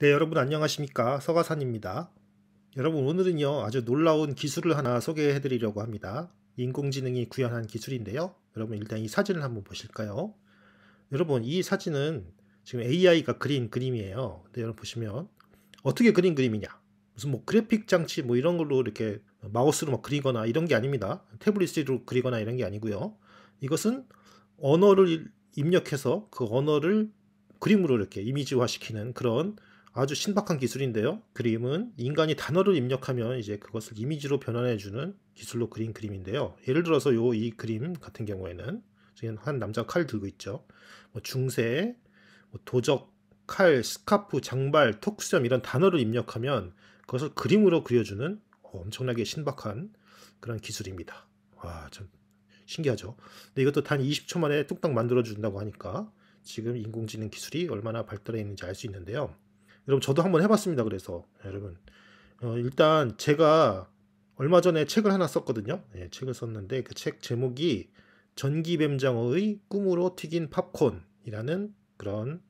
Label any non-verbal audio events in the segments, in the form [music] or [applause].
네 여러분 안녕하십니까 서가산입니다 여러분 오늘은요 아주 놀라운 기술을 하나 소개해 드리려고 합니다 인공지능이 구현한 기술인데요 여러분 일단 이 사진을 한번 보실까요 여러분 이 사진은 지금 AI가 그린 그림이에요 근데 여러분 보시면 어떻게 그린 그림이냐 무슨 뭐 그래픽 장치 뭐 이런 걸로 이렇게 마우스로 막 그리거나 이런 게 아닙니다 태블릿으로 그리거나 이런 게 아니고요 이것은 언어를 입력해서 그 언어를 그림으로 이렇게 이미지화 시키는 그런 아주 신박한 기술인데요. 그림은 인간이 단어를 입력하면 이제 그것을 이미지로 변환해주는 기술로 그린 그림인데요. 예를 들어서 요 이 그림 같은 경우에는 지금 한 남자 칼 들고 있죠. 뭐 중세, 뭐 도적, 칼, 스카프, 장발, 턱수염 이런 단어를 입력하면 그것을 그림으로 그려주는 엄청나게 신박한 그런 기술입니다. 와, 참 신기하죠. 근데 이것도 단 20초 만에 뚝딱 만들어 준다고 하니까 지금 인공지능 기술이 얼마나 발달해 있는지 알 수 있는데요. 여러분 저도 한번 해봤습니다. 그래서 네, 여러분 어, 일단 제가 얼마 전에 책을 하나 썼거든요. 예, 책을 썼는데 그 책 제목이 전기뱀장어의 꿈으로 튀긴 팝콘이라는 그런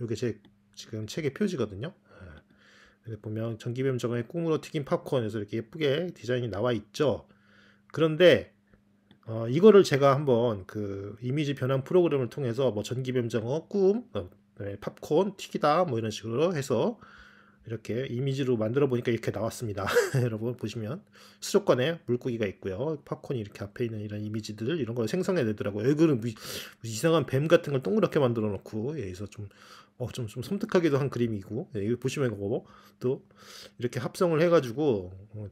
요게 제 지금 책의 표지거든요. 예, 보면 전기뱀장어의 꿈으로 튀긴 팝콘에서 이렇게 예쁘게 디자인이 나와 있죠. 그런데 어, 이거를 제가 한번 그 이미지 변환 프로그램을 통해서 뭐 전기뱀장어 꿈 어, 예, 팝콘 튀기다 뭐 이런 식으로 해서 이렇게 이미지로 만들어 보니까 이렇게 나왔습니다. [laughs] 여러분 보시면 수족관에 물고기가 있고요. 팝콘이 이렇게 앞에 있는 이런 이미지들 이런 걸 생성해 내더라고요. 얼굴은 이상한 뱀 같은 걸 동그랗게 만들어 놓고 여기서 예, 좀 어, 좀, 좀 섬뜩하기도 한 그림이고, 네, 여기 보시면 이거 또 이렇게 합성을 해가지고, 어,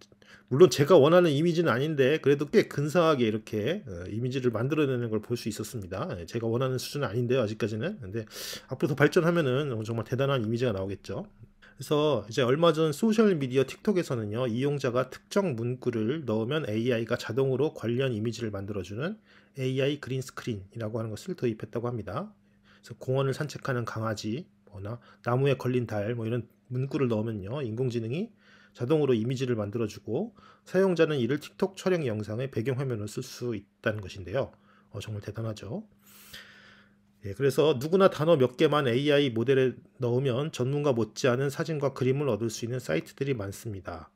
물론 제가 원하는 이미지는 아닌데, 그래도 꽤 근사하게 이렇게 어, 이미지를 만들어내는 걸 볼 수 있었습니다. 네, 제가 원하는 수준은 아닌데요, 아직까지는. 근데 앞으로 더 발전하면은 어, 정말 대단한 이미지가 나오겠죠. 그래서 이제 얼마 전 소셜 미디어 틱톡에서는요 이용자가 특정 문구를 넣으면 AI가 자동으로 관련 이미지를 만들어주는 AI 그린 스크린이라고 하는 것을 도입했다고 합니다. 그래서 공원을 산책하는 강아지 뭐나 나무에 걸린 달 뭐 이런 문구를 넣으면요 인공지능이 자동으로 이미지를 만들어주고 사용자는 이를 틱톡 촬영 영상의 배경화면을쓸 수 있다는 것인데요 어, 정말 대단하죠 예, 그래서 누구나 단어 몇 개만 AI 모델에 넣으면 전문가 못지않은 사진과 그림을 얻을 수 있는 사이트들이 많습니다.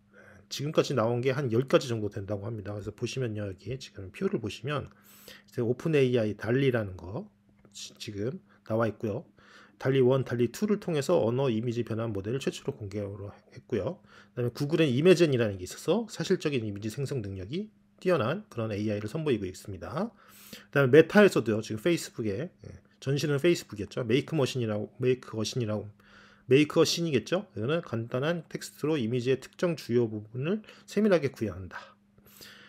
지금까지 나온 게 한 10가지 정도 된다고 합니다. 그래서 보시면요. 여기 지금 표를 보시면 오픈 AI 달리라는 거 지금 나와 있고요. 달리 1, 달리 2를 통해서 언어 이미지 변환 모델을 최초로 공개로 했고요. 그다음에 구글의 이메젠이라는 게 있어서 사실적인 이미지 생성 능력이 뛰어난 그런 AI를 선보이고 있습니다. 그다음에 메타에서도요. 지금 페이스북에 예, 전신은 페이스북이었죠. 메이크머신이라고 메이크어신이라고 메이크어신이겠죠. 이거는 간단한 텍스트로 이미지의 특정 주요 부분을 세밀하게 구현한다.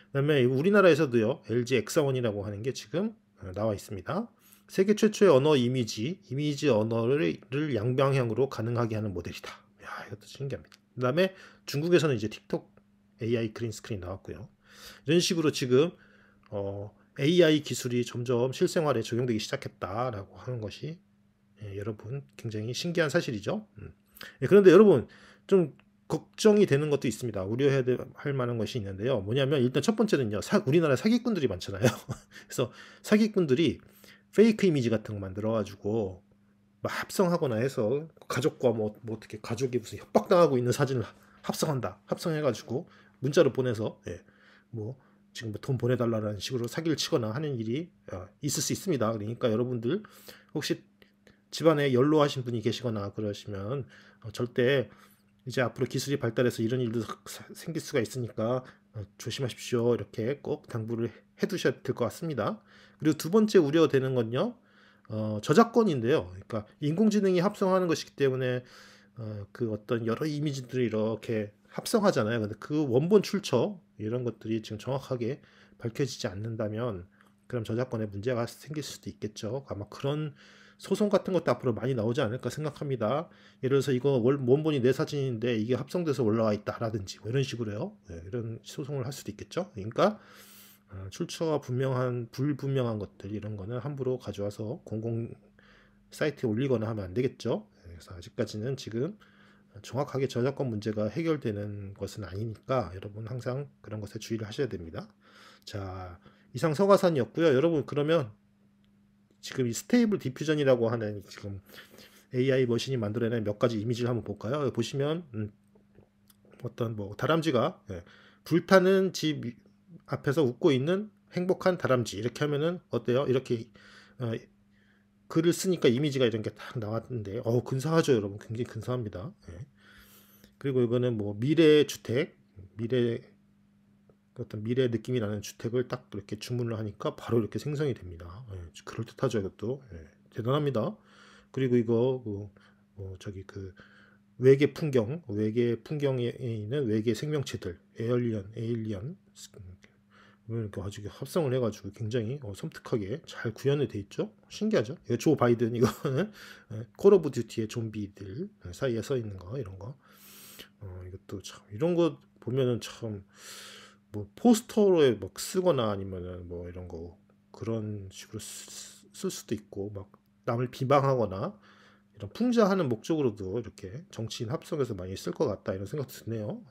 그다음에 우리나라에서도요. LG 엑사원이라고 하는 게 지금 어, 나와 있습니다. 세계 최초의 언어 이미지, 이미지 언어를 양방향으로 가능하게 하는 모델이다. 야, 이것도 신기합니다. 그 다음에 중국에서는 이제 틱톡 AI 그린 스크린 나왔고요. 이런 식으로 지금 어, AI 기술이 점점 실생활에 적용되기 시작했다라고 하는 것이 예, 여러분 굉장히 신기한 사실이죠. 음. 예, 그런데 여러분 좀 걱정이 되는 것도 있습니다. 우려해야 할 만한 것이 있는데요. 뭐냐면 일단 첫 번째는요. 우리나라 사기꾼들이 많잖아요. [laughs] 그래서 사기꾼들이 페이크 이미지 같은 거 만들어가지고 막 합성하거나 해서 가족과 뭐, 뭐 어떻게 가족이 무슨 협박당하고 있는 사진을 합성한다 합성해가지고 문자로 보내서 예, 뭐 지금 뭐돈 보내달라는 식으로 사기를 치거나 하는 일이 어, 있을 수 있습니다. 그러니까 여러분들 혹시 집안에 연로하신 분이 계시거나 그러시면 어, 절대 이제 앞으로 기술이 발달해서 이런 일도 생길 수가 있으니까 어, 조심하십시오. 이렇게 꼭 당부를 해두셔야 될 것 같습니다. 그리고 두 번째 우려되는 건요. 어, 저작권인데요. 그러니까 인공지능이 합성하는 것이기 때문에 어, 그 어떤 여러 이미지들이 이렇게 합성하잖아요. 근데 그 원본 출처 이런 것들이 지금 정확하게 밝혀지지 않는다면 그럼 저작권에 문제가 생길 수도 있겠죠. 아마 그런 소송 같은 것도 앞으로 많이 나오지 않을까 생각합니다. 예를 들어서 이거 원, 본이 내 네 사진인데 이게 합성돼서 올라와 있다라든지 뭐 이런 식으로요. 네, 이런 소송을 할 수도 있겠죠. 그러니까 아, 출처가 분명한 불분명한 것들 이런 거는 함부로 가져와서 공공 사이트에 올리거나 하면 안 되겠죠. 네, 그래서 아직까지는 지금 정확하게 저작권 문제가 해결되는 것은 아니니까 여러분 항상 그런 것에 주의를 하셔야 됩니다. 자, 이상 서가산이었고요. 여러분 그러면 지금 이 스테이블 디퓨전이라고 하는 지금 AI 머신이 만들어낸 몇 가지 이미지를 한번 볼까요? 보시면 음, 어떤 뭐 다람쥐가 예, 불타는 집 앞에서 웃고 있는 행복한 다람쥐 이렇게 하면은 어때요? 이렇게 어, 글을 쓰니까 이미지가 이런 게 딱 나왔는데 어 근사하죠 여러분 굉장히 근사합니다. 예. 그리고 이거는 뭐 미래의 주택 미래 그 어떤 미래의 느낌이 나는 주택을 딱 이렇게 주문을 하니까 바로 이렇게 생성이 됩니다. 예, 그럴듯하죠, 이것도. 예, 대단합니다. 그리고 이거, 그, 어, 저기 그, 외계 풍경, 외계 풍경에 있는 외계 생명체들, 에얼리언, 에일리언, 음, 이렇게 아주 합성을 해가지고 굉장히 어, 섬뜩하게 잘 구현이 돼 있죠. 신기하죠. 이거 예, 조 바이든 이거콜 오브 듀티의 좀비들 사이에 서 있는 거 이런 거. 어, 이것도 참 이런 거 보면은 참뭐 포스터로 막 쓰거나 아니면은 뭐 이런 거 그런 식으로 쓰, 쓸 수도 있고 막 남을 비방하거나 이런 풍자하는 목적으로도 이렇게 정치인 합성해서 많이 쓸 것 같다 이런 생각 드네요.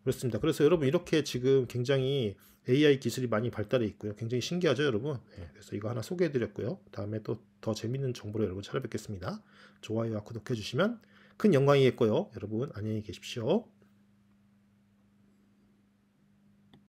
그렇습니다. 그래서 여러분 이렇게 지금 굉장히 AI 기술이 많이 발달해 있고요. 굉장히 신기하죠, 여러분. 네, 그래서 이거 하나 소개해드렸고요. 다음에 또 더 재밌는 정보로 여러분 찾아뵙겠습니다. 좋아요와 구독해주시면 큰 영광이겠고요. 여러분 안녕히 계십시오.